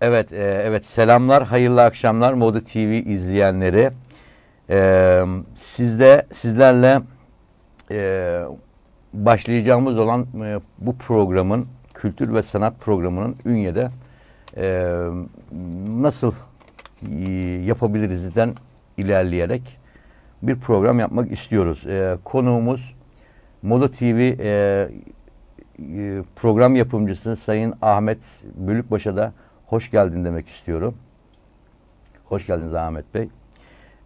Evet, e, evet selamlar, hayırlı akşamlar Moda TV izleyenleri. E, sizde sizlerle e, başlayacağımız olan e, bu programın kültür ve sanat programının Ünye'de e, nasıl e, yapabilirizden ilerleyerek bir program yapmak istiyoruz. E, konuğumuz Moda TV e, e, program yapımcısı Sayın Ahmet Bölükbaş'a da hoş geldin demek istiyorum. Hoş geldiniz Ahmet Bey.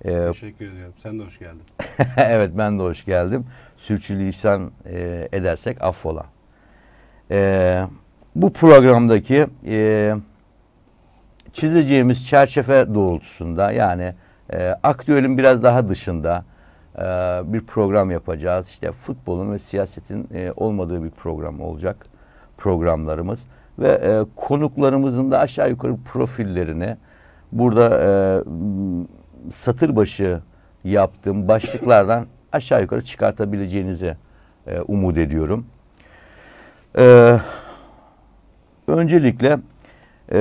Ee, Teşekkür ediyorum. Sen de hoş geldin. evet ben de hoş geldim. Sürçülisan e, edersek affola. E, bu programdaki e, çizeceğimiz çerçeve doğrultusunda yani e, aktüelin biraz daha dışında e, bir program yapacağız. İşte futbolun ve siyasetin e, olmadığı bir program olacak programlarımız ve e, konuklarımızın da aşağı yukarı profillerini burada e, satır başı yaptığım başlıklardan aşağı yukarı çıkartabileceğinizi e, umut ediyorum. E, öncelikle e,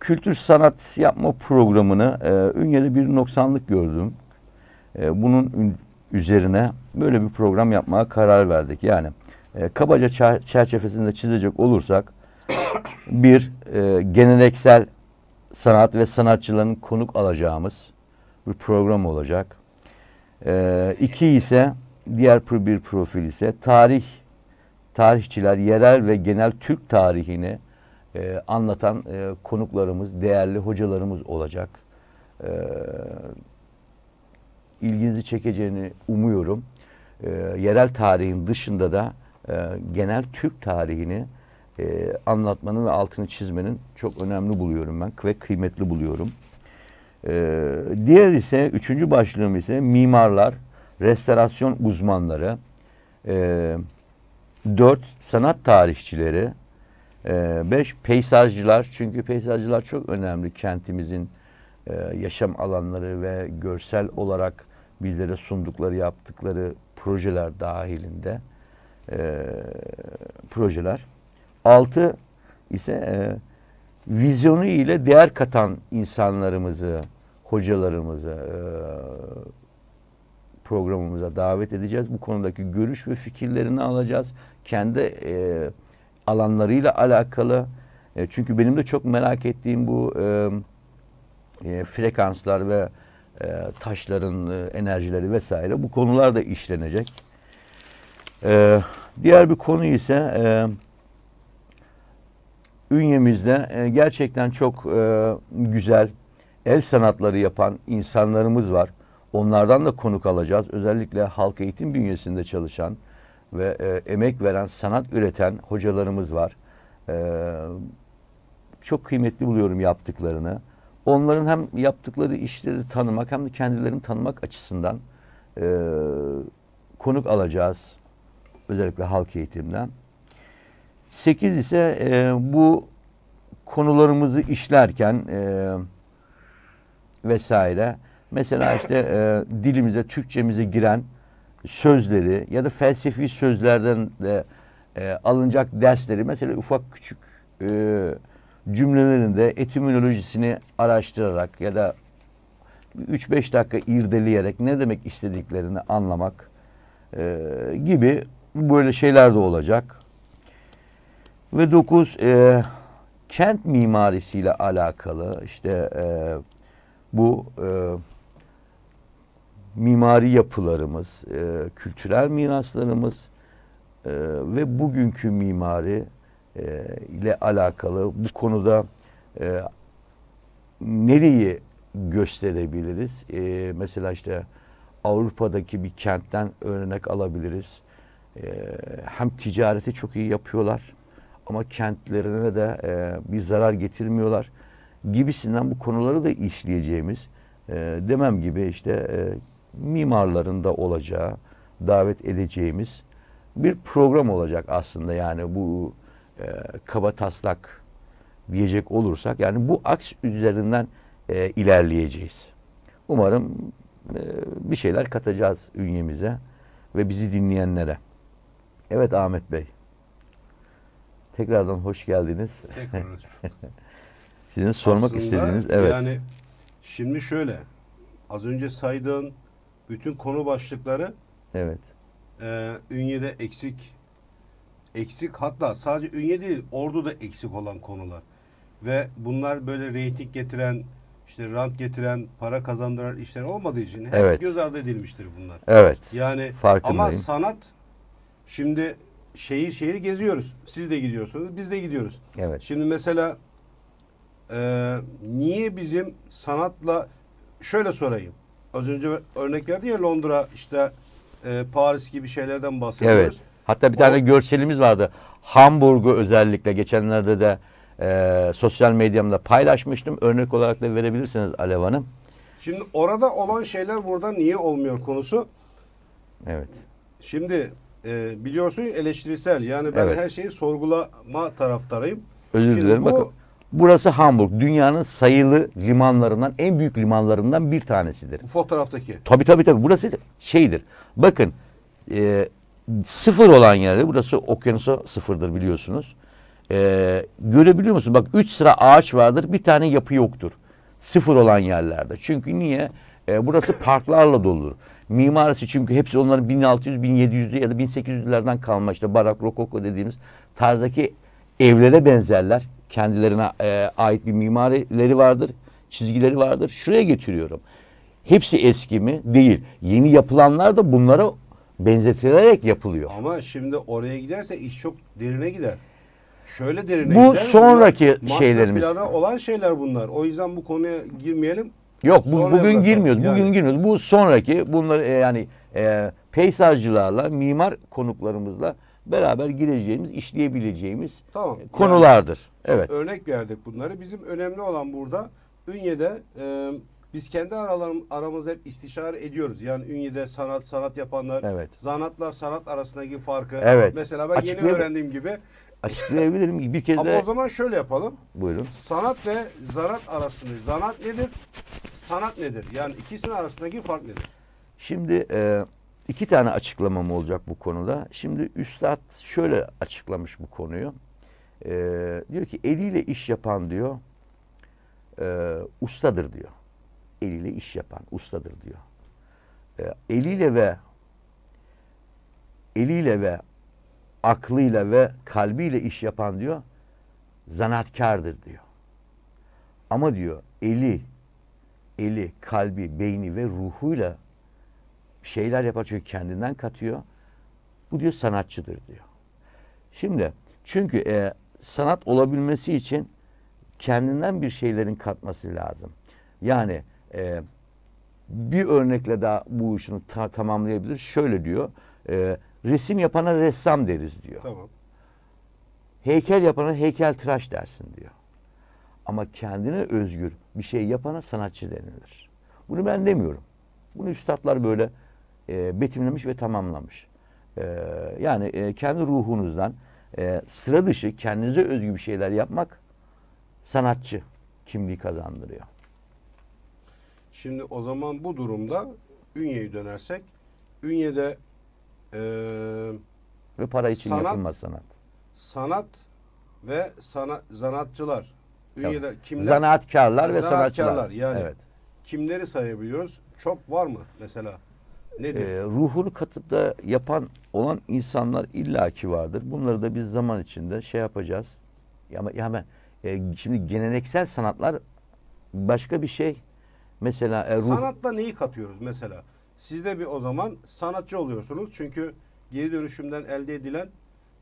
kültür sanat yapma programını e, Ünye'de bir noksanlık gördüm. E, bunun üzerine böyle bir program yapmaya karar verdik. Yani e, kabaca çerçevesinde çizecek olursak bir e, geleneksel sanat ve sanatçıların konuk alacağımız bir program olacak. E, iki ise diğer bir profil ise tarih tarihçiler yerel ve genel Türk tarihini e, anlatan e, konuklarımız, değerli hocalarımız olacak. E, ilginizi çekeceğini umuyorum. E, yerel tarihin dışında da e, genel Türk tarihini e, anlatmanın ve altını çizmenin çok önemli buluyorum ben ve kıymetli buluyorum. E, diğer ise, üçüncü başlığım ise mimarlar, restorasyon uzmanları, e, dört sanat tarihçileri, e, beş peyzajcılar. Çünkü peyzajcılar çok önemli kentimizin e, yaşam alanları ve görsel olarak bizlere sundukları, yaptıkları projeler dahilinde e, projeler. Altı ise e, vizyonu ile değer katan insanlarımızı, hocalarımızı e, programımıza davet edeceğiz. Bu konudaki görüş ve fikirlerini alacağız. Kendi e, alanlarıyla alakalı. E, çünkü benim de çok merak ettiğim bu e, e, frekanslar ve e, taşların e, enerjileri vesaire bu konular da işlenecek. Ee, diğer bir konu ise e, ünyemizde e, gerçekten çok e, güzel el sanatları yapan insanlarımız var. Onlardan da konuk alacağız. Özellikle halk eğitim bünyesinde çalışan ve e, emek veren, sanat üreten hocalarımız var. E, çok kıymetli buluyorum yaptıklarını. Onların hem yaptıkları işleri tanımak hem de kendilerini tanımak açısından e, konuk alacağız özellikle halk eğitimden. 8 ise e, bu konularımızı işlerken e, vesaire mesela işte e, dilimize, Türkçemize giren sözleri ya da felsefi sözlerden de e, alınacak dersleri mesela ufak küçük e, cümlelerin de etimolojisini araştırarak ya da 3-5 dakika irdeleyerek ne demek istediklerini anlamak e, gibi Böyle şeyler de olacak. Ve dokuz e, kent mimarisiyle alakalı işte e, bu e, mimari yapılarımız, e, kültürel miraslarımız e, ve bugünkü mimari e, ile alakalı bu konuda e, nereyi gösterebiliriz? E, mesela işte Avrupa'daki bir kentten örnek alabiliriz. Ee, hem ticareti çok iyi yapıyorlar ama kentlerine de e, bir zarar getirmiyorlar gibisinden bu konuları da işleyeceğimiz e, demem gibi işte e, da olacağı davet edeceğimiz bir program olacak aslında yani bu e, kaba taslak diyecek olursak yani bu aks üzerinden e, ilerleyeceğiz. Umarım e, bir şeyler katacağız ünyemize ve bizi dinleyenlere. Evet Ahmet Bey. Tekrardan hoş geldiniz. Tekrar Sizin sormak Aslında istediğiniz evet. Yani şimdi şöyle az önce saydığın bütün konu başlıkları evet. E, Ünye'de eksik eksik hatta sadece Ünye değil Ordu'da eksik olan konular. Ve bunlar böyle reyting getiren işte rant getiren, para kazandıran işler olmadığı için hep göz ardı edilmiştir bunlar. Evet. Yani ama sanat Şimdi şehir şehir geziyoruz. Siz de gidiyorsunuz, biz de gidiyoruz. Evet. Şimdi mesela e, niye bizim sanatla şöyle sorayım. Az önce örnek verdi ya Londra işte e, Paris gibi şeylerden bahsediyoruz. Evet. Hatta bir tane görselimiz vardı. Hamburg'u özellikle geçenlerde de e, sosyal medyamda paylaşmıştım. Örnek olarak da verebilirsiniz Alev Hanım. Şimdi orada olan şeyler burada niye olmuyor konusu. Evet. Şimdi e, biliyorsun eleştirisel. Yani ben evet. her şeyi sorgulama taraftarıyım. Özür Şimdi dilerim. Bu, Bakın burası Hamburg. Dünyanın sayılı limanlarından en büyük limanlarından bir tanesidir. Bu fotoğraftaki. Tabii tabii tabii. Burası şeydir. Bakın e, sıfır olan yerde burası okyanusa sıfırdır biliyorsunuz. E, görebiliyor musun? Bak üç sıra ağaç vardır. Bir tane yapı yoktur. Sıfır olan yerlerde. Çünkü niye? E, burası parklarla doludur. Mimarisi çünkü hepsi onların 1600, 1700'lü ya da 1800'lerden kalma işte barak, rokoko dediğimiz tarzdaki evlere benzerler. Kendilerine e, ait bir mimarileri vardır, çizgileri vardır. Şuraya getiriyorum. Hepsi eski mi? Değil. Yeni yapılanlar da bunlara benzetilerek yapılıyor. Ama şimdi oraya giderse iş çok derine gider. Şöyle derine Bu gider. Bu sonraki bunlar, şeylerimiz. Master olan şeyler bunlar. O yüzden bu konuya girmeyelim. Yok bu, bugün girmiyoruz. Yani. Bugün girmiyoruz. Bu sonraki bunları e, yani e, peyzajcılarla, mimar konuklarımızla beraber gireceğimiz, işleyebileceğimiz tamam, e, konulardır. Yani, evet. Örnek verdik bunları. Bizim önemli olan burada Ünye'de e, biz kendi aralarım, aramızda hep istişare ediyoruz. Yani Ünye'de sanat, sanat yapanlar, evet. zanatla sanat arasındaki farkı. Evet. Mesela ben Açıklayayım. yeni öğrendiğim gibi açıklayabilirim. Bir kez Ama de... o zaman şöyle yapalım. Buyurun. Sanat ve zanaat arasında zanaat nedir? Sanat nedir? Yani ikisinin arasındaki fark nedir? Şimdi e, iki tane açıklamam olacak bu konuda. Şimdi Üstad şöyle açıklamış bu konuyu. E, diyor ki eliyle iş yapan diyor e, ustadır diyor. Eliyle iş yapan ustadır diyor. E, eliyle ve eliyle ve aklıyla ve kalbiyle iş yapan diyor zanaatkardır diyor. Ama diyor eli, eli, kalbi, beyni ve ruhuyla şeyler yapar çünkü kendinden katıyor. Bu diyor sanatçıdır diyor. Şimdi çünkü e, sanat olabilmesi için kendinden bir şeylerin katması lazım. Yani e, bir örnekle daha bu işini ta tamamlayabilir. Şöyle diyor. E, resim yapana ressam deriz diyor. Tamam. Heykel yapana heykel tıraş dersin diyor. Ama kendine özgür bir şey yapana sanatçı denilir. Bunu ben demiyorum. Bunu üstadlar böyle e, betimlemiş ve tamamlamış. E, yani e, kendi ruhunuzdan e, sıra dışı kendinize özgü bir şeyler yapmak sanatçı kimliği kazandırıyor. Şimdi o zaman bu durumda Ünye'ye dönersek Ünye'de e, ve para için sanat, yapılmaz sanat. Sanat ve sana, zanatçılar. Üyeler, kimler? Zanaatkarlar ve sanatçılar. sanatçılar. Yani evet. kimleri sayabiliyoruz? Çok var mı mesela? Nedir? E, ruhunu katıp da yapan olan insanlar illaki vardır. Bunları da biz zaman içinde şey yapacağız. Ama hemen e, şimdi geleneksel sanatlar başka bir şey. Mesela e, ruh... sanatla neyi katıyoruz mesela? Siz de bir o zaman sanatçı oluyorsunuz. Çünkü geri dönüşümden elde edilen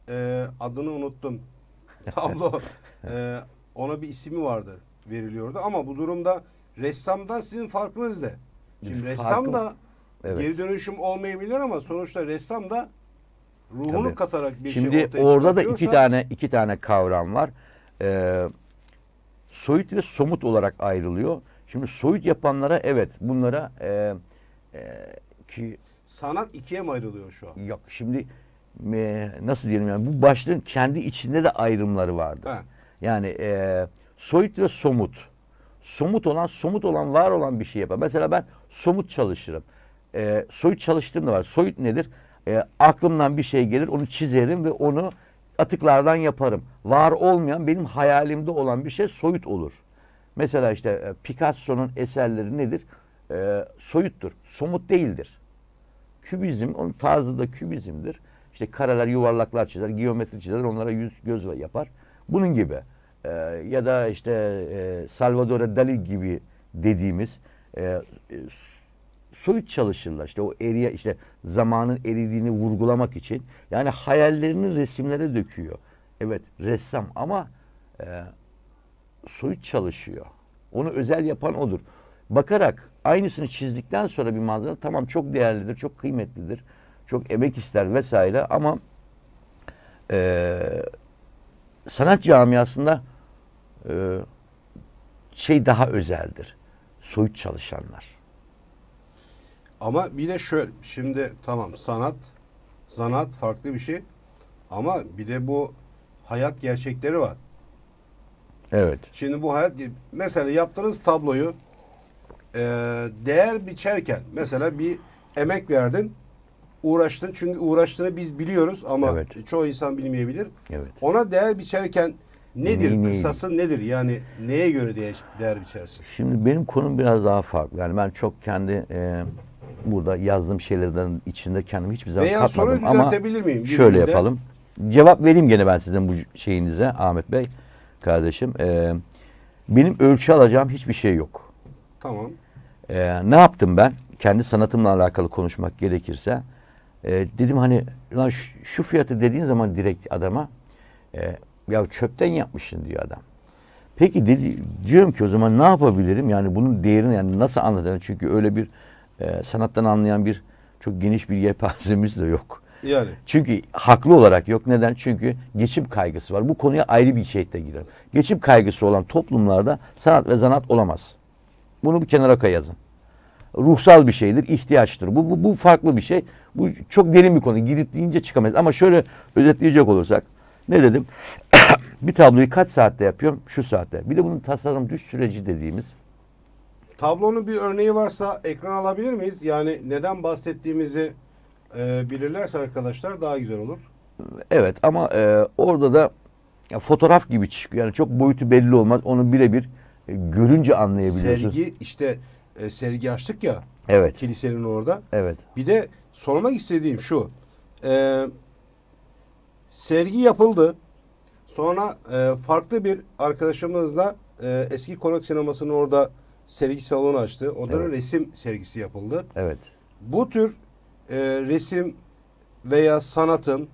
e, adını unuttum. Tablo e, ona bir ismi vardı veriliyordu. Ama bu durumda ressamdan sizin farkınız ne? Şimdi Farklı. ressam da evet. geri dönüşüm olmayabilir ama sonuçta ressam da ruhunu Tabii. katarak bir şey Şimdi şey ortaya Şimdi orada da iki tane iki tane kavram var. Ee, soyut ve somut olarak ayrılıyor. Şimdi soyut yapanlara evet bunlara e, ee, ki sanat ikiye mi ayrılıyor şu an? Yok şimdi e, nasıl diyelim yani bu başlığın kendi içinde de ayrımları vardır. He. Yani e, soyut ve somut. Somut olan, somut olan, var olan bir şey yapar. Mesela ben somut çalışırım. E, soyut çalıştığım da var. Soyut nedir? E, aklımdan bir şey gelir, onu çizerim ve onu atıklardan yaparım. Var olmayan, benim hayalimde olan bir şey soyut olur. Mesela işte e, Picasso'nun eserleri nedir? e, soyuttur, somut değildir. Kübizm, onun tarzı da kübizmdir. İşte kareler, yuvarlaklar çizer, geometri çizer, onlara yüz gözle yapar. Bunun gibi e, ya da işte e, Salvador Dali gibi dediğimiz e, e, soyut çalışırlar. İşte o eriye işte zamanın eridiğini vurgulamak için. Yani hayallerini resimlere döküyor. Evet ressam ama e, soyut çalışıyor. Onu özel yapan odur bakarak aynısını çizdikten sonra bir manzara tamam çok değerlidir, çok kıymetlidir, çok emek ister vesaire ama e, sanat camiasında e, şey daha özeldir. Soyut çalışanlar. Ama bir de şöyle şimdi tamam sanat sanat farklı bir şey ama bir de bu hayat gerçekleri var. Evet. Şimdi bu hayat mesela yaptığınız tabloyu e, değer biçerken mesela bir emek verdin uğraştın çünkü uğraştığını biz biliyoruz ama evet. çoğu insan bilmeyebilir. Evet. Ona değer biçerken nedir ne, kısası nedir yani neye göre değer, biçersin? Şimdi benim konum biraz daha farklı yani ben çok kendi e, burada yazdığım şeylerden içinde kendimi hiçbir zaman Veya katmadım ama miyim? şöyle günde? yapalım cevap vereyim gene ben sizin bu şeyinize Ahmet Bey kardeşim. E, benim ölçü alacağım hiçbir şey yok. Tamam. Ee, ne yaptım ben? Kendi sanatımla alakalı konuşmak gerekirse. E, dedim hani lan şu, şu fiyatı dediğin zaman direkt adama e, ya çöpten yapmışsın diyor adam. Peki dedi, diyorum ki o zaman ne yapabilirim? Yani bunun değerini yani nasıl anlatayım? Çünkü öyle bir e, sanattan anlayan bir çok geniş bir yelpazemiz de yok. Yani. Çünkü haklı olarak yok. Neden? Çünkü geçim kaygısı var. Bu konuya ayrı bir şekilde girelim. Geçim kaygısı olan toplumlarda sanat ve zanaat olamaz. Bunu bir kenara koyazın. Ruhsal bir şeydir, ihtiyaçtır. Bu, bu, bu farklı bir şey. Bu çok derin bir konu. Gidip deyince çıkamayız. Ama şöyle özetleyecek olursak. Ne dedim? bir tabloyu kaç saatte yapıyorum? Şu saatte. Bir de bunun tasarım düş süreci dediğimiz. Tablonun bir örneği varsa ekran alabilir miyiz? Yani neden bahsettiğimizi e, bilirlerse arkadaşlar daha güzel olur. Evet ama e, orada da ya, fotoğraf gibi çıkıyor. Yani çok boyutu belli olmaz. Onu birebir görünce anlayabiliyorsunuz. Sergi işte e, sergi açtık ya. Evet. Kilisenin orada. Evet. Bir de sormak istediğim şu. E, sergi yapıldı. Sonra e, farklı bir arkadaşımızla e, eski konak sinemasının orada sergi salonu açtı. Orada evet. resim sergisi yapıldı. Evet. Bu tür e, resim veya sanatın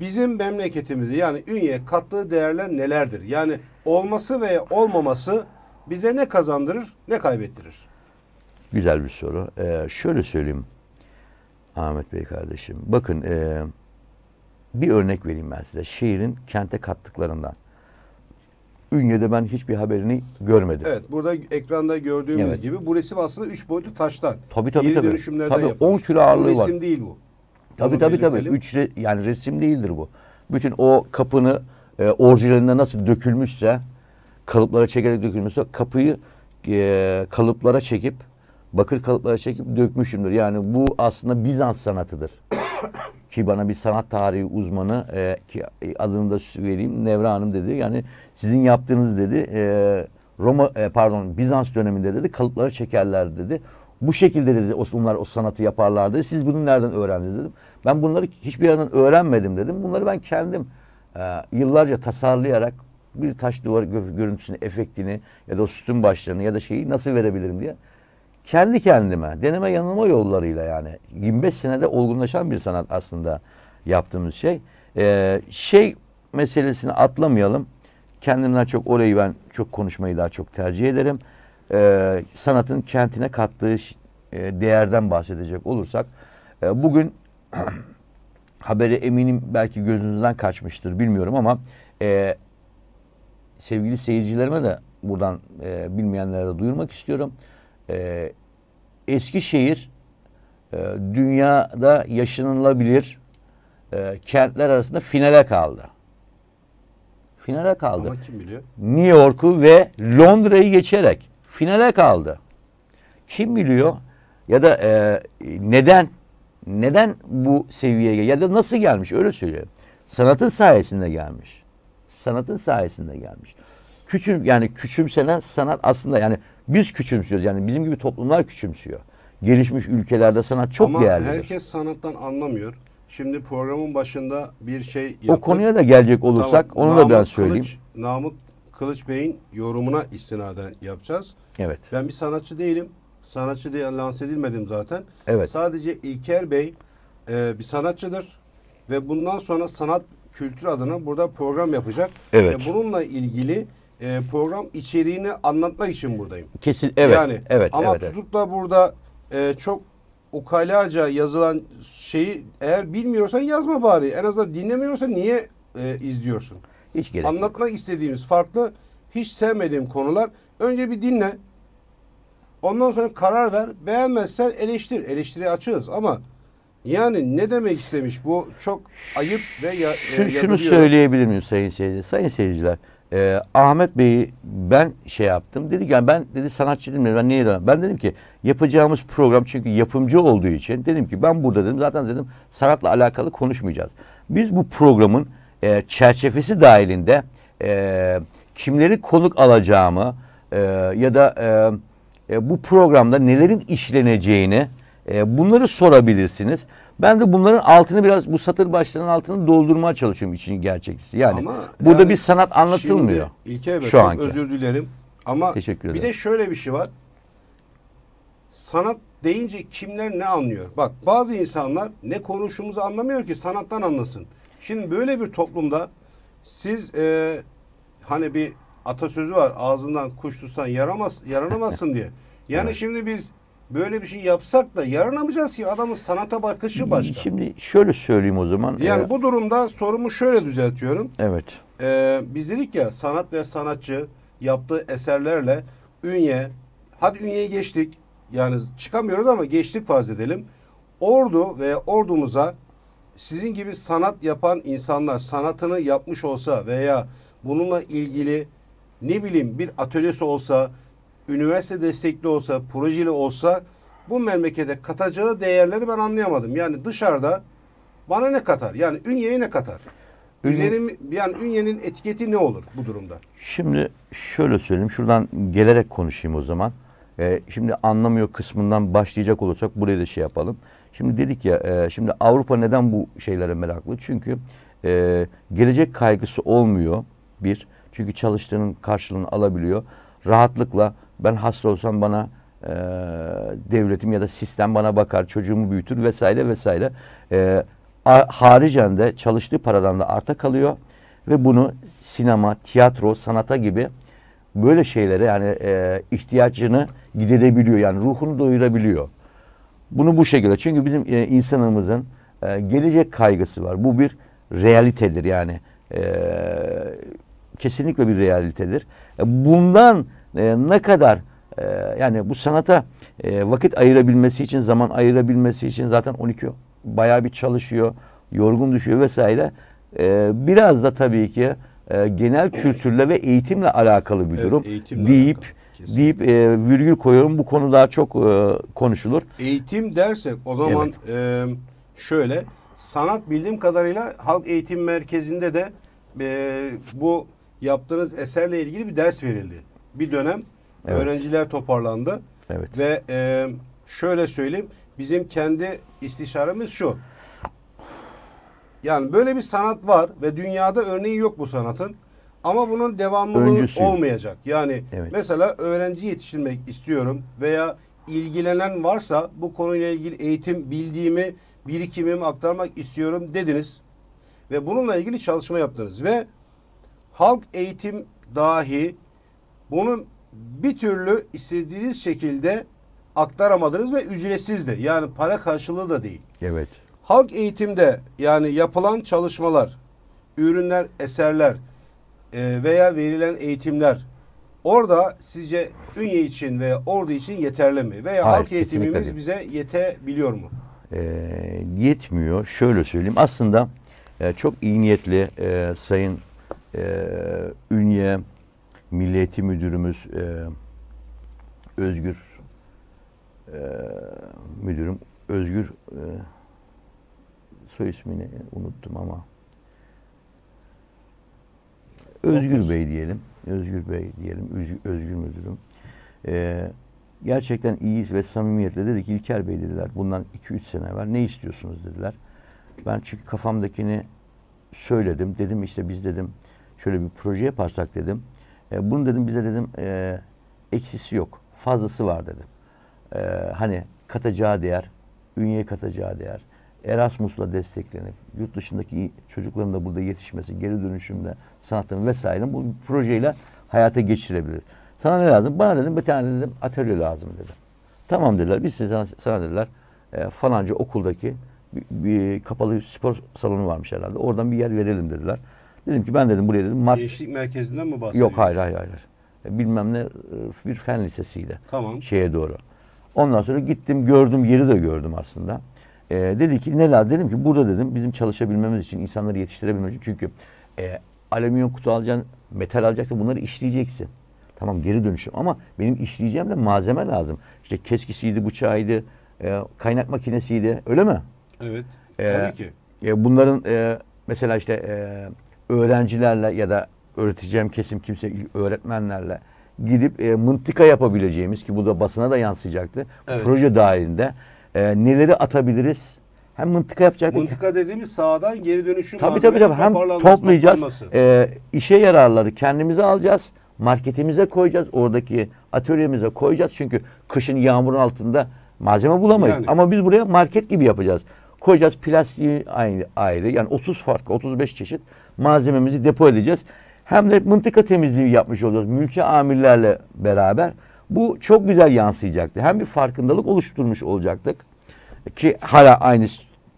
bizim memleketimizi yani Ünye kattığı değerler nelerdir? Yani olması ve olmaması bize ne kazandırır ne kaybettirir? Güzel bir soru. Ee, şöyle söyleyeyim Ahmet Bey kardeşim. Bakın e, bir örnek vereyim ben size. Şehrin kente kattıklarından. Ünye'de ben hiçbir haberini görmedim. Evet burada ekranda gördüğümüz evet. gibi bu resim aslında üç boyutlu taştan. Tabii tabii Geri tabii. dönüşümlerden tabii, yapılmış. 10 kilo ağırlığı var. resim değil bu. Tabii Onu tabii belirtelim. tabii. Üç re, yani resim değildir bu. Bütün o kapını e, orijinalinde nasıl dökülmüşse kalıplara çekerek dökülmüşse kapıyı e, kalıplara çekip bakır kalıplara çekip dökmüşümdür. Yani bu aslında Bizans sanatıdır. ki bana bir sanat tarihi uzmanı e, ki e, adını da söyleyeyim Nevra Hanım dedi. Yani sizin yaptığınız dedi e, Roma e, pardon Bizans döneminde dedi kalıplara çekerler dedi. Bu şekilde dedi onlar o sanatı yaparlardı. Siz bunu nereden öğrendiniz dedim. Ben bunları hiçbir yerden öğrenmedim dedim. Bunları ben kendim ee, yıllarca tasarlayarak bir taş duvar görüntüsünü, efektini ya da o sütun başlığını ya da şeyi nasıl verebilirim diye kendi kendime deneme yanılma yollarıyla yani 25 senede olgunlaşan bir sanat aslında yaptığımız şey. Ee, şey meselesini atlamayalım. Kendimden çok orayı ben çok konuşmayı daha çok tercih ederim. Ee, sanatın kentine kattığı e, değerden bahsedecek olursak e, bugün haberi eminim belki gözünüzden kaçmıştır bilmiyorum ama e, sevgili seyircilerime de buradan e, bilmeyenlere de duyurmak istiyorum. E, Eskişehir e, dünyada yaşanılabilir e, kentler arasında finale kaldı. Finale kaldı. Ama kim biliyor? New York'u ve Londra'yı geçerek finale kaldı. Kim biliyor? Ya da e, neden neden bu seviyeye ya da nasıl gelmiş öyle söylüyorum. Sanatın sayesinde gelmiş. Sanatın sayesinde gelmiş. Küçüm yani küçümsenen sanat aslında yani biz küçümsüyoruz. Yani bizim gibi toplumlar küçümsüyor. Gelişmiş ülkelerde sanat çok Ama değerlidir. Ama herkes sanattan anlamıyor. Şimdi programın başında bir şey yaptık. O konuya da gelecek olursak tamam. onu Namık da ben söyleyeyim. Kılıç, Namık Kılıç Bey'in yorumuna istinaden yapacağız. Evet. Ben bir sanatçı değilim sanatçı diye lanse edilmedim zaten. Evet. Sadece İlker Bey e, bir sanatçıdır ve bundan sonra sanat kültür adına burada program yapacak. Evet. Ve bununla ilgili e, program içeriğini anlatmak için buradayım. Kesin evet. Yani evet, ama evet, tutup da burada e, çok ukalaca yazılan şeyi eğer bilmiyorsan yazma bari. En azından dinlemiyorsan niye e, izliyorsun? Hiç gerek Anlatmak yok. istediğimiz farklı hiç sevmediğim konular. Önce bir dinle. Ondan sonra karar ver. Beğenmezsen eleştir. Eleştiri açığız ama yani ne demek istemiş bu çok ayıp ve ya, Şu, e, Şunu söyleyebilir miyim sayın seyirciler? Sayın seyirciler e, Ahmet Bey ben şey yaptım. Dedi ki yani ben dedi sanatçı değilim ben niye Ben dedim ki yapacağımız program çünkü yapımcı olduğu için dedim ki ben burada dedim zaten dedim sanatla alakalı konuşmayacağız. Biz bu programın e, çerçevesi dahilinde e, kimleri konuk alacağımı e, ya da e, e, bu programda nelerin işleneceğini e, bunları sorabilirsiniz. Ben de bunların altını biraz bu satır başlarının altını doldurmaya çalışıyorum için gerçekçisi. Yani ama burada yani bir sanat anlatılmıyor. Şimdi, İlker Bey şu anki. özür dilerim. Ama Teşekkür ederim. bir de şöyle bir şey var. Sanat deyince kimler ne anlıyor? Bak bazı insanlar ne konuştuğumuzu anlamıyor ki sanattan anlasın. Şimdi böyle bir toplumda siz e, hani bir atasözü var. Ağzından kuş tutsan yaramaz, yaranamazsın diye. Yani evet. şimdi biz böyle bir şey yapsak da yaranamayacağız ki adamın sanata bakışı başka. Şimdi şöyle söyleyeyim o zaman. Yani e... bu durumda sorumu şöyle düzeltiyorum. Evet. Ee, biz dedik ya sanat ve sanatçı yaptığı eserlerle ünye, hadi ünyeyi geçtik. Yani çıkamıyoruz ama geçtik farz edelim. Ordu ve ordumuza sizin gibi sanat yapan insanlar sanatını yapmış olsa veya bununla ilgili ne bileyim bir atölyesi olsa, üniversite destekli olsa, projeli olsa bu memlekete katacağı değerleri ben anlayamadım. Yani dışarıda bana ne katar? Yani Ünye'ye ne katar? Üzerim, yani Ünye'nin etiketi ne olur bu durumda? Şimdi şöyle söyleyeyim. Şuradan gelerek konuşayım o zaman. Ee, şimdi anlamıyor kısmından başlayacak olursak buraya da şey yapalım. Şimdi dedik ya e, şimdi Avrupa neden bu şeylere meraklı? Çünkü e, gelecek kaygısı olmuyor bir. Çünkü çalıştığının karşılığını alabiliyor. Rahatlıkla ben hasta olsam bana e, devletim ya da sistem bana bakar, çocuğumu büyütür vesaire vesaire. E, a, haricen de çalıştığı paradan da arta kalıyor ve bunu sinema, tiyatro, sanata gibi böyle şeylere yani e, ihtiyacını giderebiliyor. Yani ruhunu doyurabiliyor. Bunu bu şekilde. Çünkü bizim e, insanımızın e, gelecek kaygısı var. Bu bir realitedir yani. E, kesinlikle bir realitedir. E, bundan e, ne kadar e, yani bu sanata vakit ayırabilmesi için, zaman ayırabilmesi için zaten 12 bayağı bir çalışıyor, yorgun düşüyor vesaire. Biraz da tabii ki genel kültürle ve eğitimle alakalı bir durum evet, deyip alakalı. deyip e, virgül koyuyorum. Bu konu daha çok e, konuşulur. Eğitim dersek o zaman evet. e, şöyle sanat bildiğim kadarıyla halk eğitim merkezinde de e, bu yaptığınız eserle ilgili bir ders verildi. Bir dönem evet. öğrenciler toparlandı. Evet. Ve e, şöyle söyleyeyim. Bizim kendi istişaremiz şu. Yani böyle bir sanat var ve dünyada örneği yok bu sanatın. Ama bunun devamlılığı Öncüsü. olmayacak. Yani evet. mesela öğrenci yetiştirmek istiyorum veya ilgilenen varsa bu konuyla ilgili eğitim bildiğimi, birikimimi aktarmak istiyorum dediniz. Ve bununla ilgili çalışma yaptınız ve halk eğitim dahi bunu bir türlü istediğiniz şekilde aktaramadınız ve ücretsiz de yani para karşılığı da değil. Evet. Halk eğitimde yani yapılan çalışmalar, ürünler, eserler e, veya verilen eğitimler orada sizce Ünye için veya Ordu için yeterli mi? Veya Hayır, halk eğitimimiz değil. bize yetebiliyor mu? E, yetmiyor. Şöyle söyleyeyim. Aslında e, çok iyi niyetli e, Sayın e, Ünye Milliyeti Müdürümüz e, Özgür e, Müdürüm Özgür e, soy ismini unuttum ama Özgür Bey diyelim. Özgür Bey diyelim. Özgür, Müdürüm. Ee, gerçekten iyiyiz ve samimiyetle dedik İlker Bey dediler bundan 2-3 sene var ne istiyorsunuz dediler. Ben çünkü kafamdakini söyledim. Dedim işte biz dedim şöyle bir proje yaparsak dedim. E, bunu dedim bize dedim e, eksisi yok. Fazlası var dedim. E, hani katacağı değer, ünyeye katacağı değer. Erasmus'la desteklenip yurt dışındaki çocukların da burada yetişmesi, geri dönüşümde sanatın vesaire bu projeyle hayata geçirebilir. Sana ne lazım? Bana dedim bir tane dedim atölye lazım dedim. Tamam dediler. Biz size sana dediler e, falanca okuldaki bir, bir kapalı spor salonu varmış herhalde. Oradan bir yer verelim dediler. Dedim ki ben dedim buraya dedim. Mart... Gençlik merkezinden mi bahsediyorsun? Yok hayır hayır hayır. E, bilmem ne e, bir fen lisesiyle. Tamam. Şeye doğru. Ondan sonra gittim gördüm yeri de gördüm aslında. Ee, dedi ki ne neler dedim ki burada dedim bizim çalışabilmemiz için insanları yetiştirebilmemiz için çünkü e, alüminyum kutu alacaksın metal alacaksın bunları işleyeceksin. Tamam geri dönüşüm ama benim işleyeceğim de malzeme lazım. İşte keskisiydi bıçağıydı e, kaynak makinesiydi öyle mi? Evet. Ee, ki. E, bunların e, mesela işte e, öğrencilerle ya da öğreteceğim kesim kimse öğretmenlerle gidip e, mıntıka yapabileceğimiz ki bu da basına da yansıyacaktı. Evet. Proje dahilinde e, neleri atabiliriz? Hem mıntıka yapacaktık. Mıntıka dediğimiz sağdan geri dönüşüm. Tabii tabii tabii. Hem toplayacağız. E, işe yararları kendimize alacağız. Marketimize koyacağız. Oradaki atölyemize koyacağız. Çünkü kışın yağmurun altında malzeme bulamayız. Yani. Ama biz buraya market gibi yapacağız. Koyacağız plastiği aynı ayrı. Yani 30 farklı 35 çeşit malzememizi depo edeceğiz. Hem de mıntıka temizliği yapmış olacağız mülki amirlerle beraber. Bu çok güzel yansıyacaktı. Hem bir farkındalık oluşturmuş olacaktık ki hala aynı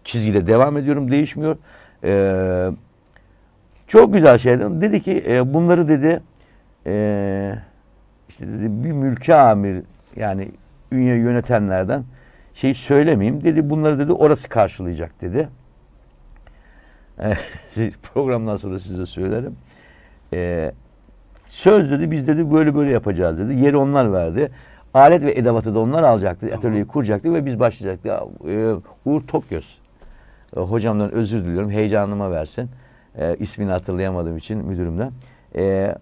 çizgide devam ediyorum değişmiyor. Ee, çok güzel şeyler. Dedi ki e, bunları dedi e, işte dedi bir mülki amir yani ünye yönetenlerden şey söylemeyeyim dedi. Bunları dedi orası karşılayacak dedi. programdan sonra size söylerim. Ee, söz dedi biz dedi böyle böyle yapacağız dedi. Yeri onlar verdi. Alet ve edevatı da onlar alacaktı. Tamam. Atölyeyi kuracaktı ve biz başlayacaktık. Ee, Uğur Topgöz. Ee, hocamdan özür diliyorum. Heyecanıma versin. Ee, ismini hatırlayamadığım için müdürümden. Ee,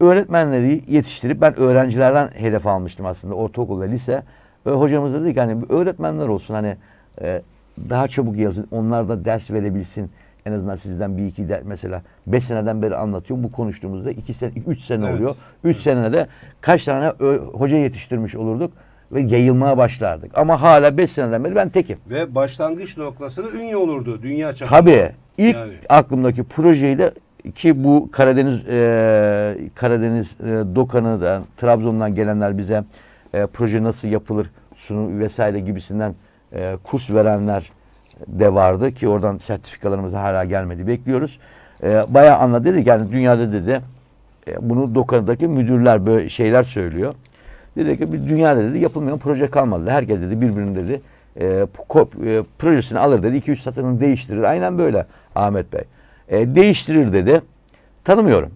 öğretmenleri yetiştirip ben öğrencilerden hedef almıştım aslında ortaokul ve lise. Ve hocamız dedi ki hani öğretmenler olsun hani e, daha çabuk yazın. Onlar da ders verebilsin. En azından sizden bir iki de mesela beş seneden beri anlatıyorum. Bu konuştuğumuzda iki sene, üç sene evet. oluyor. Üç senede kaç tane hoca yetiştirmiş olurduk ve yayılmaya başlardık. Ama hala beş seneden beri ben tekim. Ve başlangıç noktasını ünye olurdu dünya çapında. Tabii. ilk yani. aklımdaki projeyi de ki bu Karadeniz e, Karadeniz e, Dokanı'dan Trabzon'dan gelenler bize e, proje nasıl yapılır sunu vesaire gibisinden e, kurs verenler de vardı ki oradan sertifikalarımız hala gelmedi bekliyoruz. E, bayağı anladı dedi yani dünyada dedi e, bunu Dokar'daki müdürler böyle şeyler söylüyor. Dedi ki bir dünyada dedi yapılmayan proje kalmadı. Herkes dedi birbirini dedi e, kop, e, projesini alır dedi. 2-3 satırını değiştirir. Aynen böyle Ahmet Bey. E, değiştirir dedi. Tanımıyorum.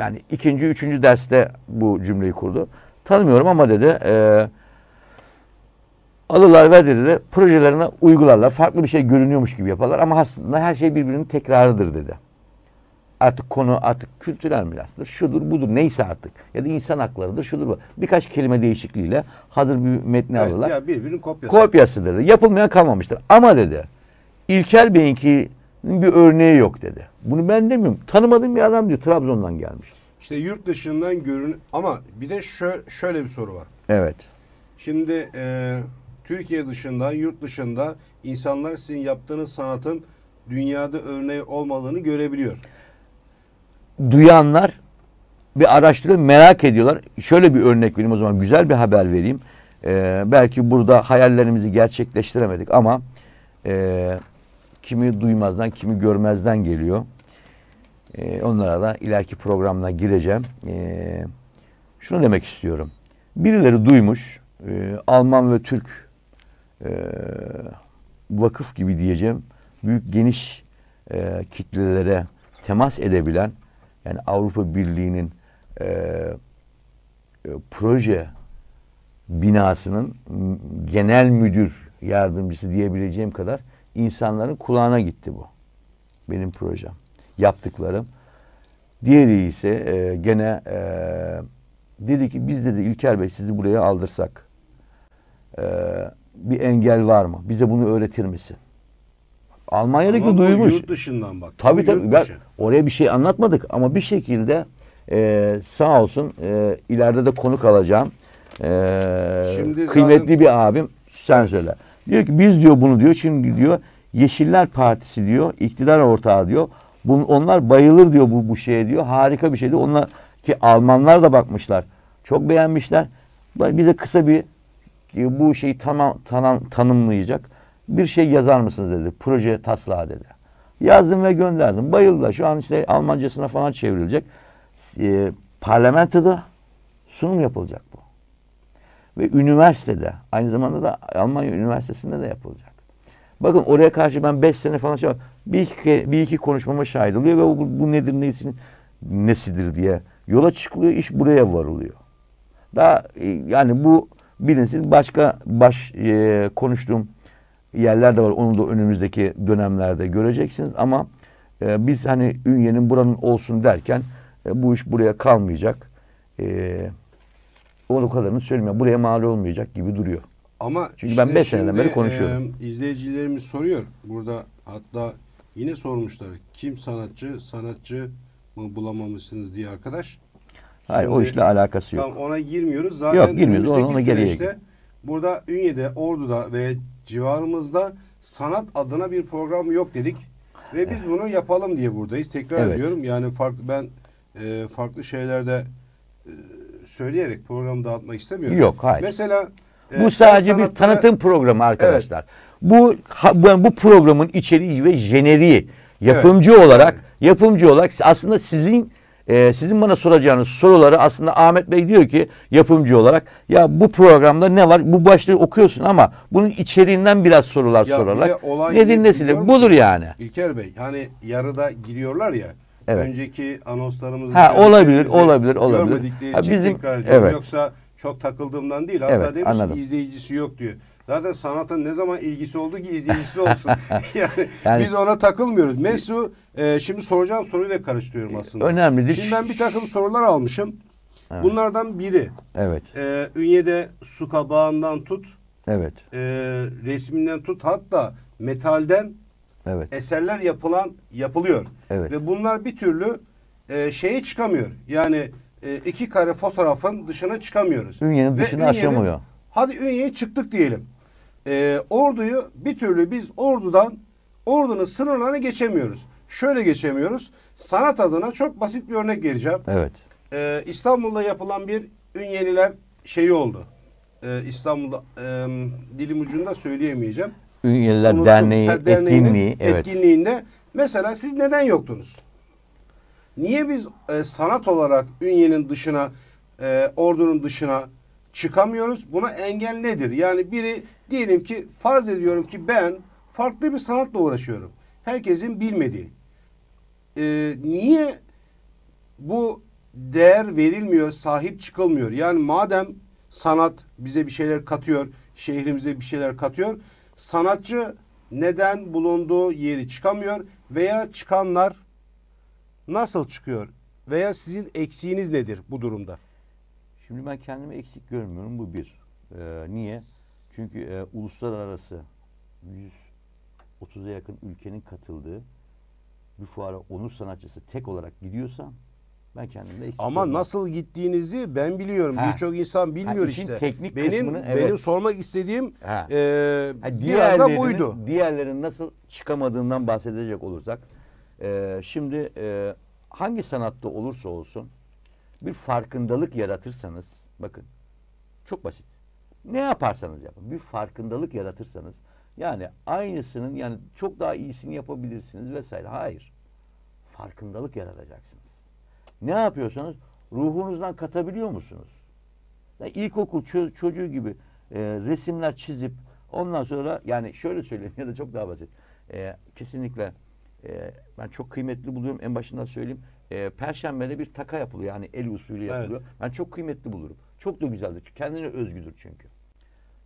Yani ikinci, üçüncü derste bu cümleyi kurdu. Tanımıyorum ama dedi e, Alırlar ver dediler. Projelerine uygularlar. Farklı bir şey görünüyormuş gibi yaparlar. Ama aslında her şey birbirinin tekrarıdır dedi. Artık konu artık kültürel mirastır. Şudur budur neyse artık. Ya da insan haklarıdır şudur bu. Birkaç kelime değişikliğiyle hazır bir metni evet, alırlar. Ya birbirinin kopyası. Kopyası dedi. Yapılmayan kalmamıştır. Ama dedi İlker Bey'inki bir örneği yok dedi. Bunu ben demiyorum. Tanımadığım bir adam diyor. Trabzon'dan gelmiş. İşte yurt dışından görün ama bir de şö şöyle bir soru var. Evet. Şimdi eee Türkiye dışında, yurt dışında insanlar sizin yaptığınız sanatın dünyada örneği olmadığını görebiliyor. Duyanlar bir araştırıyor, merak ediyorlar. Şöyle bir örnek vereyim o zaman, güzel bir haber vereyim. Ee, belki burada hayallerimizi gerçekleştiremedik ama e, kimi duymazdan, kimi görmezden geliyor. Ee, onlara da ileriki programına gireceğim. Ee, şunu demek istiyorum. Birileri duymuş, e, Alman ve Türk ee, vakıf gibi diyeceğim büyük geniş e, kitlelere temas edebilen yani Avrupa Birliği'nin e, e, proje binasının genel müdür yardımcısı diyebileceğim kadar insanların kulağına gitti bu. Benim projem, yaptıklarım. Diğeri ise e, gene e, dedi ki biz dedi İlker Bey sizi buraya aldırsak. E, bir engel var mı? Bize bunu öğretir misin? Almanya'daki ama duymuş. Yurt dışından bak. Tabii tabii. Ben, oraya bir şey anlatmadık ama bir şekilde e, sağ olsun e, ileride de konuk alacağım. E, şimdi kıymetli zaten... bir abim sen söyle. Diyor ki biz diyor bunu diyor şimdi diyor Yeşiller Partisi diyor iktidar ortağı diyor. Bun, onlar bayılır diyor bu, bu şeye diyor. Harika bir şeydi. Onlar ki Almanlar da bakmışlar. Çok beğenmişler. Bize kısa bir bu şeyi tamam, tanım, tanımlayacak bir şey yazar mısınız dedi. Proje taslağı dedi. Yazdım ve gönderdim. Bayıldı. Şu an işte Almancasına falan çevrilecek. E, parlamentoda sunum yapılacak bu. Ve üniversitede aynı zamanda da Almanya Üniversitesi'nde de yapılacak. Bakın oraya karşı ben beş sene falan şey bir iki, bir iki konuşmama şahit oluyor ve bu, bu nedir nesin, nesidir diye yola çıkılıyor. iş buraya varılıyor. Daha e, yani bu bilinsin. Başka baş e, konuştuğum yerler de var. Onu da önümüzdeki dönemlerde göreceksiniz. Ama e, biz hani Ünye'nin buranın olsun derken e, bu iş buraya kalmayacak. E, o kadarını söylemiyorum. Buraya mal olmayacak gibi duruyor. Ama Çünkü ben 5 seneden beri e, konuşuyorum. E, izleyicilerimiz soruyor. Burada hatta yine sormuşlar. Kim sanatçı, sanatçı mı bulamamışsınız diye arkadaş. Hayır Şimdi, o işle alakası yok. Tamam ona girmiyoruz. Zaten yok girmiyoruz. Ona, ona geriye Burada Ünye'de, Ordu'da ve civarımızda sanat adına bir program yok dedik. Ve biz bunu yapalım diye buradayız. Tekrar evet. ediyorum. Yani farklı ben e, farklı şeylerde e, söyleyerek programı dağıtmak istemiyorum. Yok hayır. Mesela e, bu e, sadece bir tanıtım programı arkadaşlar. Evet. Bu ha, bu, bu programın içeriği ve jeneriği yapımcı evet. olarak evet. yapımcı olarak aslında sizin e, sizin bana soracağınız soruları aslında Ahmet Bey diyor ki yapımcı olarak ya bu programda ne var? Bu başlığı okuyorsun ama bunun içeriğinden biraz sorular ya sorarak dinlesin nesidir? Budur yani. İlker Bey hani yarıda giriyorlar ya. Evet. Önceki anonslarımızda ha, olabilir, olabilir, olabilir. Görmedikleri ha, bizim, tekrar Evet. Yoksa çok takıldığımdan değil. Hatta evet, demiş anladım. izleyicisi yok diyor. Zaten sanatın ne zaman ilgisi oldu ki izleyicisi olsun. yani, yani biz ona takılmıyoruz. Mesu e, şimdi soracağım soruyu soruyla karıştırıyorum e, aslında. Önemlidir. Şimdi ben bir takım sorular almışım. Evet. Bunlardan biri. Evet. E, Ünye'de su kabağından tut. Evet. E, resminden tut hatta metalden evet. eserler yapılan yapılıyor. Evet. Ve bunlar bir türlü e, şeye çıkamıyor. Yani e, iki kare fotoğrafın dışına çıkamıyoruz. Ünye'nin dışına aşamıyor. Hadi Ünye'ye çıktık diyelim e, orduyu bir türlü biz ordudan ordunun sınırlarını geçemiyoruz. Şöyle geçemiyoruz. Sanat adına çok basit bir örnek vereceğim. Evet. E, İstanbul'da yapılan bir Ünyeliler şeyi oldu. E, İstanbul'da e, dilim ucunda söyleyemeyeceğim. Ünyeliler Unuttum. Derneği ha, etkinliği. Evet. mesela siz neden yoktunuz? Niye biz e, sanat olarak Ünye'nin dışına, e, ordunun dışına çıkamıyoruz? Buna engel nedir? Yani biri Diyelim ki farz ediyorum ki ben farklı bir sanatla uğraşıyorum. Herkesin bilmediği. Ee, niye bu değer verilmiyor, sahip çıkılmıyor? Yani madem sanat bize bir şeyler katıyor, şehrimize bir şeyler katıyor. Sanatçı neden bulunduğu yeri çıkamıyor veya çıkanlar nasıl çıkıyor? Veya sizin eksiğiniz nedir bu durumda? Şimdi ben kendimi eksik görmüyorum bu bir. Ee, niye? Çünkü e, uluslararası 130'a yakın ülkenin katıldığı bir fuara onur sanatçısı tek olarak gidiyorsam ben kendimde eksik Ama olmam. nasıl gittiğinizi ben biliyorum. Birçok insan bilmiyor ha, işte. Teknik benim kısmını, evet. benim sormak istediğim ha. e, ha, biraz da buydu. Diğerlerinin nasıl çıkamadığından bahsedecek olursak e, şimdi e, hangi sanatta olursa olsun bir farkındalık yaratırsanız bakın çok basit. Ne yaparsanız yapın. Bir farkındalık yaratırsanız yani aynısının yani çok daha iyisini yapabilirsiniz vesaire. Hayır. Farkındalık yaratacaksınız. Ne yapıyorsanız ruhunuzdan katabiliyor musunuz? Yani ilkokul ço- çocuğu gibi e, resimler çizip ondan sonra yani şöyle söyleyeyim ya da çok daha basit. E, kesinlikle e, ben çok kıymetli buluyorum. En başından söyleyeyim. E, Perşembede bir taka yapılıyor. Yani el usulü yapılıyor. Evet. Ben çok kıymetli bulurum. Çok da güzeldir. Kendine özgüdür çünkü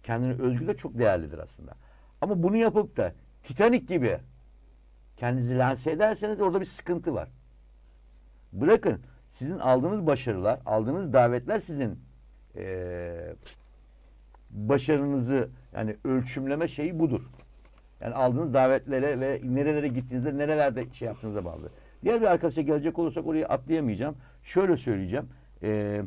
kendine özgü de çok değerlidir aslında. Ama bunu yapıp da Titanic gibi kendinizi lanse ederseniz orada bir sıkıntı var. Bırakın sizin aldığınız başarılar, aldığınız davetler sizin ee, başarınızı yani ölçümleme şeyi budur. Yani aldığınız davetlere ve nerelere gittiğinizde nerelerde şey yaptığınıza bağlı. Diğer bir arkadaşa gelecek olursak orayı atlayamayacağım. Şöyle söyleyeceğim. Eee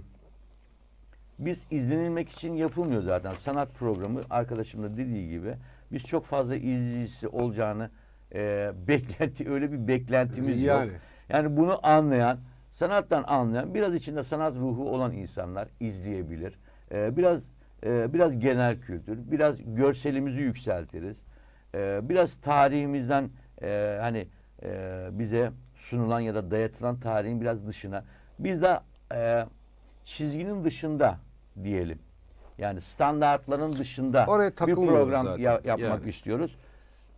biz izlenilmek için yapılmıyor zaten. Sanat programı arkadaşım da dediği gibi biz çok fazla izleyicisi olacağını e, beklenti öyle bir beklentimiz yani. yok. Yani bunu anlayan, sanattan anlayan, biraz içinde sanat ruhu olan insanlar izleyebilir. E, biraz e, biraz genel kültür, biraz görselimizi yükseltiriz. E, biraz tarihimizden e, hani e, bize sunulan ya da dayatılan tarihin biraz dışına. Biz de e, çizginin dışında diyelim. Yani standartların dışında Oraya bir program ya, yapmak yani. istiyoruz.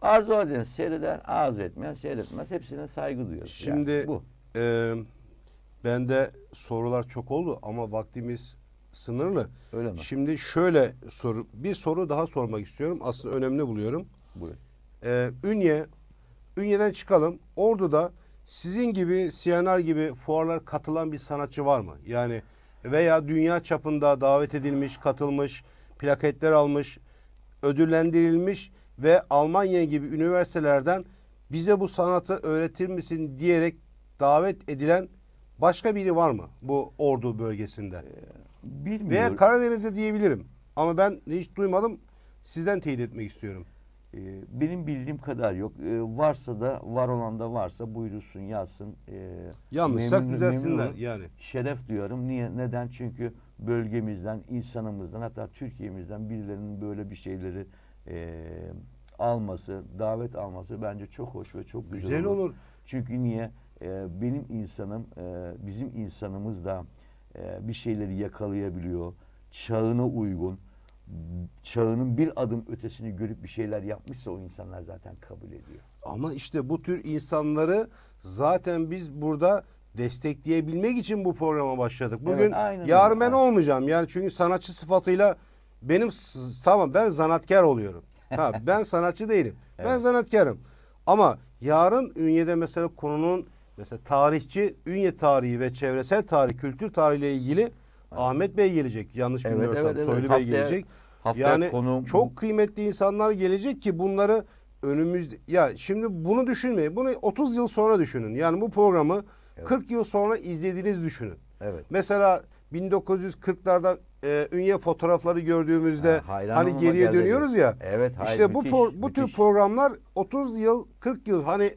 Arzu eden seyreder, arzu etmeyen seyretmez. Hepsine saygı duyuyoruz. Şimdi yani bu. E, de sorular çok oldu ama vaktimiz sınırlı. Öyle mi? Şimdi şöyle soru, bir soru daha sormak istiyorum. Aslında önemli buluyorum. Buyurun. E, Ünye, Ünye'den çıkalım. Ordu'da sizin gibi, CNR gibi fuarlar katılan bir sanatçı var mı? Yani veya dünya çapında davet edilmiş, katılmış, plaketler almış, ödüllendirilmiş ve Almanya gibi üniversitelerden bize bu sanatı öğretir misin diyerek davet edilen başka biri var mı bu Ordu bölgesinde? Ee, bilmiyorum. Veya Karadeniz'de diyebilirim ama ben hiç duymadım sizden teyit etmek istiyorum. Ee, benim bildiğim kadar yok. Ee, varsa da var olan da varsa buyursun yazsın. Ee, Yanlışsak memnun, düzelsinler yani. Şeref diyorum. Niye? Neden? Çünkü bölgemizden, insanımızdan hatta Türkiye'mizden birilerinin böyle bir şeyleri e, alması, davet alması bence çok hoş ve çok güzel, güzel olur. olur. Çünkü niye? E, benim insanım, e, bizim insanımız da e, bir şeyleri yakalayabiliyor. Çağına uygun çağının bir adım ötesini görüp bir şeyler yapmışsa o insanlar zaten kabul ediyor. Ama işte bu tür insanları zaten biz burada destekleyebilmek için bu programa başladık. Bugün evet, yarın ben olmayacağım. Yani çünkü sanatçı sıfatıyla benim tamam ben zanatkar oluyorum. Ha, ben sanatçı değilim. Evet. Ben zanatkarım. Ama yarın Ünye'de mesela konunun mesela tarihçi Ünye tarihi ve çevresel tarih, kültür tarihiyle ilgili Ahmet Bey gelecek. Yanlış evet, bilmiyorsam evet, evet. Soylu Bey gelecek. Haftaya yani konu... çok kıymetli insanlar gelecek ki bunları önümüzde ya şimdi bunu düşünmeyin. Bunu 30 yıl sonra düşünün. Yani bu programı evet. 40 yıl sonra izlediğiniz düşünün. Evet. Mesela 1940'larda e, ünye fotoğrafları gördüğümüzde ha, hani geriye dönüyoruz ya. Evet, hayır, işte müthiş, bu por, bu müthiş. tür programlar 30 yıl, 40 yıl hani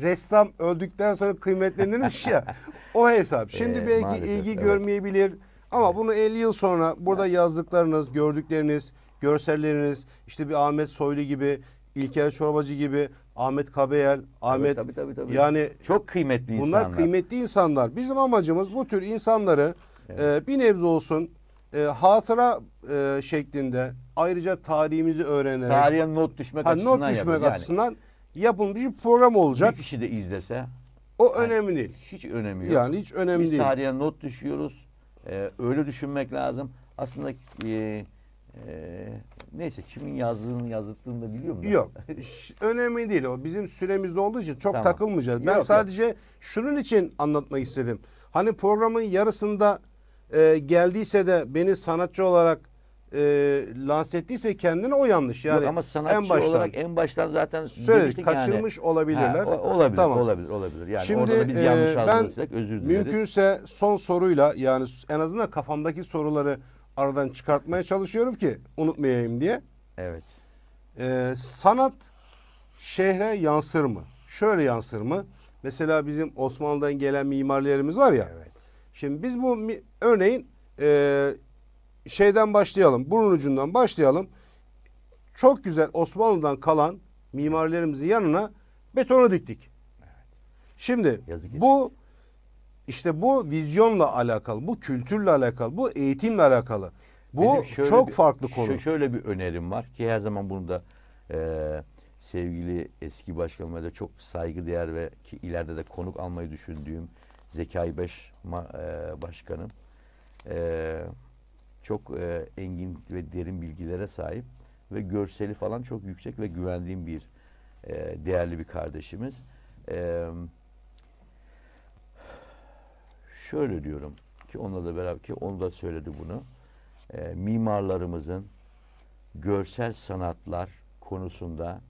ressam öldükten sonra kıymetlenirmiş ya. o hesap. Şimdi ee, belki maalesef, ilgi evet. görmeyebilir ama bunu 50 yıl sonra burada yazdıklarınız, gördükleriniz, görselleriniz işte bir Ahmet Soylu gibi, İlker Çorbacı gibi, Ahmet Kabeyel, Ahmet tabii, tabii, tabii, tabii. yani çok kıymetli bunlar insanlar. Bunlar kıymetli insanlar. Bizim amacımız bu tür insanları evet. e, bir nebze olsun e, hatıra e, şeklinde ayrıca tarihimizi öğrenerek tarihe not düşmek ha, açısından not düşmek yapın. açısından yani, yapılmış bir program olacak. Bir kişi de izlese o yani, önemli değil. Hiç önemli. yok. Yani hiç önemli Biz değil. Biz tarihe not düşüyoruz e, öyle düşünmek lazım. Aslında e, ee, neyse kimin yazdığını yazdıklarını da biliyor musun? Yok. önemli değil o. Bizim süremizde olduğu için çok tamam. takılmayacağız. ben yok, sadece yok. şunun için anlatmak istedim. Hani programın yarısında e, geldiyse de beni sanatçı olarak e, lanse ettiyse kendini o yanlış. Yani Yok ama sanatçı en baştan, olarak en baştan zaten söyledik kaçırmış yani. olabilirler. Ha, olabilir, tamam. olabilir, olabilir. Yani Şimdi, orada biz e, yanlış e, anladıysak özür dileriz. Mümkünse son soruyla yani en azından kafamdaki soruları aradan çıkartmaya çalışıyorum ki unutmayayım diye. Evet. E, sanat şehre yansır mı? Şöyle yansır mı? Mesela bizim Osmanlı'dan gelen mimarlarımız var ya. Evet. Şimdi biz bu örneğin e, şeyden başlayalım. Burun ucundan başlayalım. Çok güzel Osmanlı'dan kalan mimarilerimizin yanına betonu diktik. Şimdi Yazık bu işte bu vizyonla alakalı, bu kültürle alakalı, bu eğitimle alakalı. Bu çok bir, farklı konu. Şöyle bir önerim var ki her zaman bunu da e, sevgili eski başkanıma da çok değer ve ki ileride de konuk almayı düşündüğüm Zekai Beş e, başkanım. Eee çok e, engin ve derin bilgilere sahip ve görseli falan çok yüksek ve güvendiğim bir e, değerli bir kardeşimiz. E, şöyle diyorum ki onunla da beraber ki onu da söyledi bunu. E, mimarlarımızın görsel sanatlar konusunda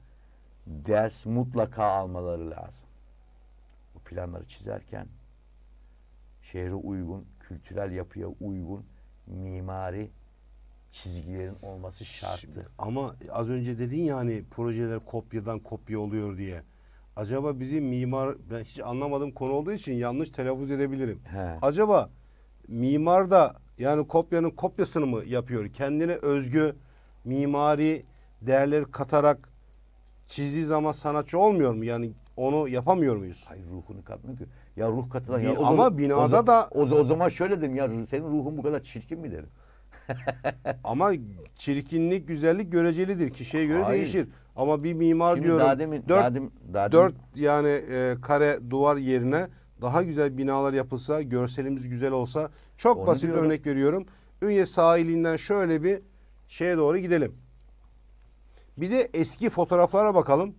ders mutlaka almaları lazım. Bu planları çizerken şehre uygun, kültürel yapıya uygun mimari çizgilerin olması şarttı. Şimdi, ama az önce dedin ya hani projeler kopyadan kopya oluyor diye. Acaba bizi mimar ben hiç anlamadığım konu olduğu için yanlış telaffuz edebilirim. He. Acaba mimar da yani kopyanın kopyasını mı yapıyor? Kendine özgü mimari değerleri katarak çizdiği zaman sanatçı olmuyor mu? Yani onu yapamıyor muyuz? Hayır ruhunu katmıyor ki. Ya ruh katına ya. O ama zaman, binada o, da o, o zaman şöyle dedim ya senin ruhun bu kadar çirkin mi dedim. ama çirkinlik, güzellik görecelidir. Kişiye göre Hayır. değişir. Ama bir mimar Şimdi diyorum. Daha demin, dört, daha demin, daha demin. dört yani e, kare duvar yerine daha güzel binalar yapılsa, görselimiz güzel olsa çok Onu basit diyorum. örnek veriyorum. Ünye sahilinden şöyle bir şeye doğru gidelim. Bir de eski fotoğraflara bakalım.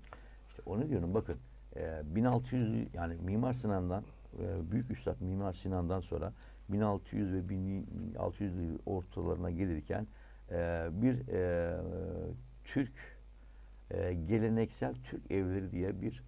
İşte onu diyorum bakın e, ee, 1600 yani Mimar Sinan'dan e, Büyük Üstad Mimar Sinan'dan sonra 1600 ve 1600 ortalarına gelirken e, bir e, Türk e, geleneksel Türk evleri diye bir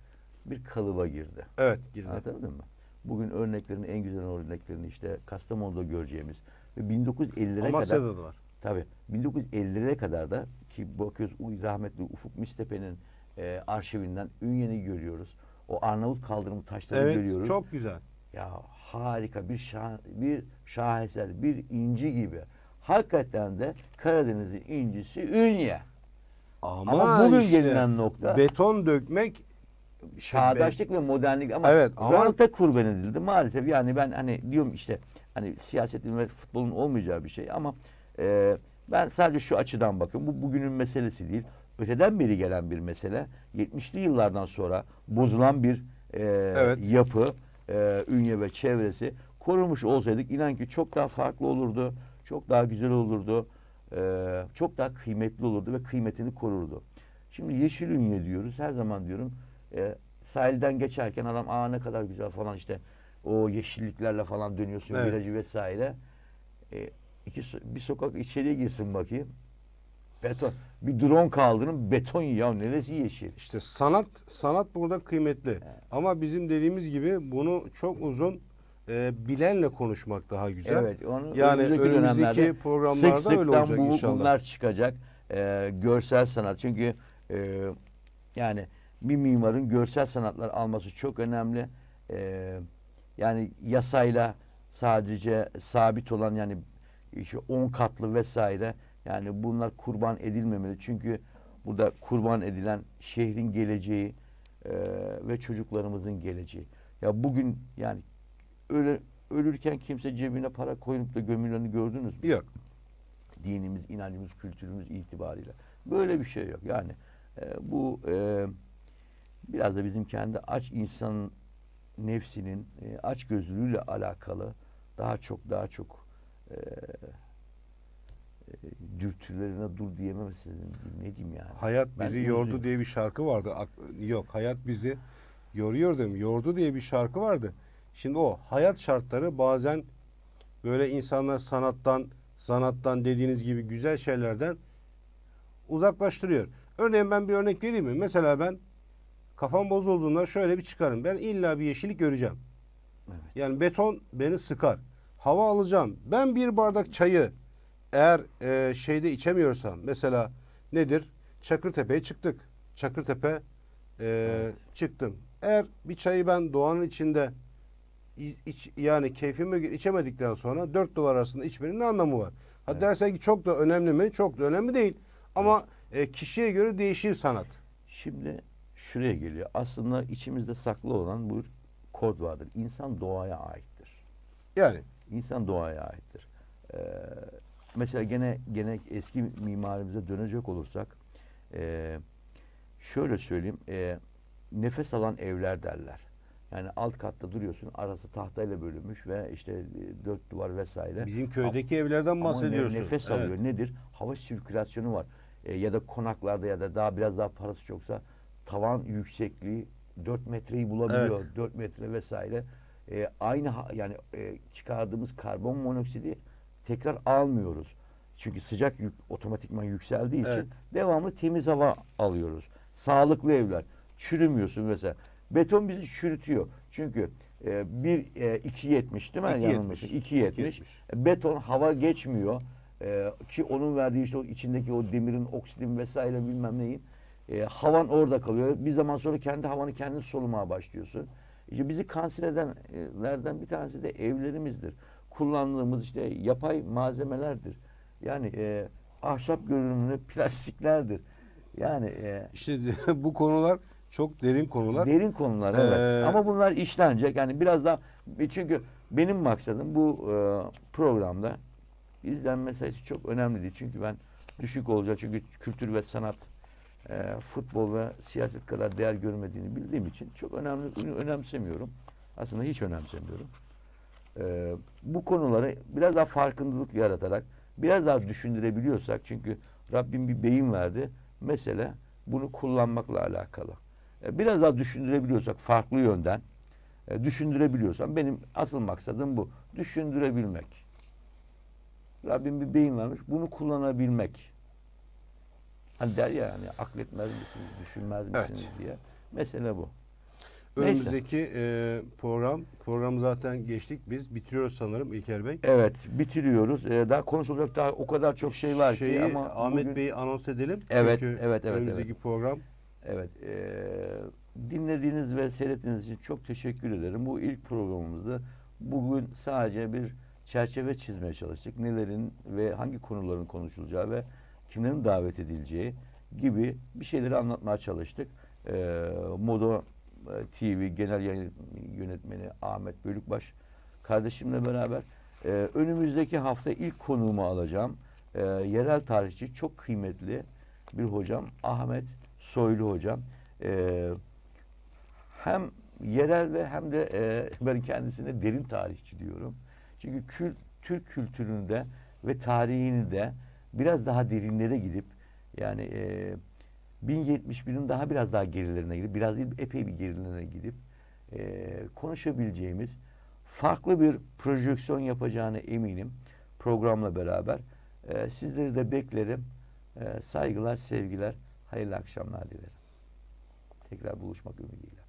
bir kalıba girdi. Evet girdi. Anladın mı? Bugün örneklerin en güzel örneklerini işte Kastamonu'da göreceğimiz ve 1950'lere kadar da var. Tabii 1950'lere kadar da ki bakıyoruz rahmetli Ufuk Mistepe'nin e, arşivinden Ünyen'i görüyoruz. O Arnavut kaldırımı taşlarını evet, görüyoruz. Evet çok güzel. Ya harika bir şah, bir şaheser, bir inci gibi. Hakikaten de Karadeniz'in incisi Ünye. Ama, ama bugün işte, gelinen nokta beton dökmek çağdaşlık ve modernlik ama, evet, ama ranta kurban edildi maalesef. Yani ben hani diyorum işte hani siyasetin ve futbolun olmayacağı bir şey ama e, ben sadece şu açıdan bakıyorum. Bu bugünün meselesi değil öteden beri gelen bir mesele. 70'li yıllardan sonra bozulan bir e, evet. yapı, e, Ünye ve çevresi korumuş olsaydık inan ki çok daha farklı olurdu, çok daha güzel olurdu, e, çok daha kıymetli olurdu ve kıymetini korurdu. Şimdi yeşil Ünye diyoruz, her zaman diyorum e, sahilden geçerken adam aa ne kadar güzel falan işte o yeşilliklerle falan dönüyorsun evet. virajı vesaire. E, iki, bir sokak içeriye girsin bakayım. Beton. Bir drone kaldırın beton ya neresi yeşil? İşte sanat sanat burada kıymetli. Evet. Ama bizim dediğimiz gibi bunu çok uzun e, bilenle konuşmak daha güzel. Evet. Onu yani önümüzdeki, önümüzdeki programlarda sık öyle olacak bu, inşallah. Bunlar çıkacak. E, görsel sanat. Çünkü e, yani bir mimarın görsel sanatlar alması çok önemli. E, yani yasayla sadece sabit olan yani işte 10 katlı vesaire yani bunlar kurban edilmemeli. Çünkü burada kurban edilen şehrin geleceği e, ve çocuklarımızın geleceği. Ya bugün yani öyle ölürken kimse cebine para koyup da gömüleni gördünüz mü? Yok. Dinimiz, inancımız, kültürümüz itibariyle. Böyle bir şey yok. Yani e, bu e, biraz da bizim kendi aç insanın nefsinin e, aç gözlülüğüyle alakalı daha çok daha çok e, dürtülerine dur diyememsin. Ne diyeyim yani? Hayat bizi ben yordu diyorum. diye bir şarkı vardı. Yok hayat bizi yoruyor dedim. Yordu diye bir şarkı vardı. Şimdi o hayat şartları bazen böyle insanlar sanattan, sanattan dediğiniz gibi güzel şeylerden uzaklaştırıyor. Örneğin ben bir örnek vereyim mi? Mesela ben kafam bozulduğunda şöyle bir çıkarım. Ben illa bir yeşillik göreceğim. Evet. Yani beton beni sıkar. Hava alacağım. Ben bir bardak çayı eğer e, şeyde içemiyorsan, mesela nedir? Çakırtepe'ye çıktık. Çakırtepe e, evet. çıktım. Eğer bir çayı ben doğanın içinde iç, yani keyfime içemedikten sonra dört duvar arasında içmenin ne anlamı var? Ha evet. dersen ki çok da önemli mi? Çok da önemli değil. Ama evet. e, kişiye göre değişir sanat. Şimdi şuraya geliyor. Aslında içimizde saklı olan bu kod vardır. İnsan doğaya aittir. Yani? insan doğaya aittir. Ee, mesela gene gene eski mimarimize dönecek olursak e, şöyle söyleyeyim e, nefes alan evler derler. Yani alt katta duruyorsun arası tahtayla bölünmüş ve işte e, dört duvar vesaire. Bizim köydeki ama, evlerden bahsediyorsun. Ama nefes evet. alıyor nedir? Hava sirkülasyonu var. E, ya da konaklarda ya da daha biraz daha parası çoksa tavan yüksekliği dört metreyi bulabiliyor. Evet. metre vesaire. E, aynı yani e, çıkardığımız karbon monoksidi tekrar almıyoruz. Çünkü sıcak yük otomatikman yükseldiği için devamlı temiz hava alıyoruz. Sağlıklı evler. Çürümüyorsun mesela. Beton bizi çürütüyor. Çünkü e, bir e, 2.70 değil mi? 2.70. Yanılmışım. 2.70. E, beton hava geçmiyor. E, ki onun verdiği işte o içindeki o demirin, oksidin vesaire bilmem neyin e, havan orada kalıyor. Bir zaman sonra kendi havanı kendin solumaya başlıyorsun. İşte bizi kanser edenlerden bir tanesi de evlerimizdir kullandığımız işte yapay malzemelerdir. Yani e, ahşap görünümlü plastiklerdir. Yani e, işte bu konular çok derin konular. Derin konular ee, evet. Ama bunlar işlenecek. Yani biraz daha çünkü benim maksadım bu e, programda izlenme sayısı çok önemliydi. Çünkü ben düşük olacak. Çünkü kültür ve sanat e, futbol ve siyaset kadar değer görmediğini bildiğim için çok önemli önemsemiyorum. Aslında hiç önemsemiyorum e, bu konuları biraz daha farkındalık yaratarak biraz daha düşündürebiliyorsak çünkü Rabbim bir beyin verdi. Mesele bunu kullanmakla alakalı. E, biraz daha düşündürebiliyorsak farklı yönden e, düşündürebiliyorsam benim asıl maksadım bu. Düşündürebilmek. Rabbim bir beyin vermiş. Bunu kullanabilmek. Hani der ya yani akletmez misiniz, düşünmez misiniz evet. diye. Mesele bu. Önümüzdeki e, program, programı zaten geçtik biz. Bitiriyoruz sanırım İlker Bey. Evet, bitiriyoruz. Ee, daha konuşulacak daha o kadar çok şey var Şeyi, ki ama Ahmet bugün... Bey'i anons edelim. Evet, Çünkü evet, evet. Önümüzdeki evet. program. Evet, e, dinlediğiniz ve seyrettiğiniz için çok teşekkür ederim. Bu ilk programımızda bugün sadece bir çerçeve çizmeye çalıştık. Nelerin ve hangi konuların konuşulacağı ve kimlerin davet edileceği gibi bir şeyleri anlatmaya çalıştık. E, Modo TV Genel Yönetmeni Ahmet Bölükbaş kardeşimle beraber e, önümüzdeki hafta ilk konuğumu alacağım. E, yerel tarihçi çok kıymetli bir hocam Ahmet Soylu hocam. E, hem yerel ve hem de e, ben kendisine derin tarihçi diyorum. Çünkü kül, Türk kültüründe ve tarihini de biraz daha derinlere gidip yani e, 1071'in daha biraz daha gerilerine gidip, biraz değil epey bir gerilerine gidip e, konuşabileceğimiz farklı bir projeksiyon yapacağını eminim programla beraber. E, sizleri de beklerim. E, saygılar, sevgiler, hayırlı akşamlar dilerim. Tekrar buluşmak ümidiyle.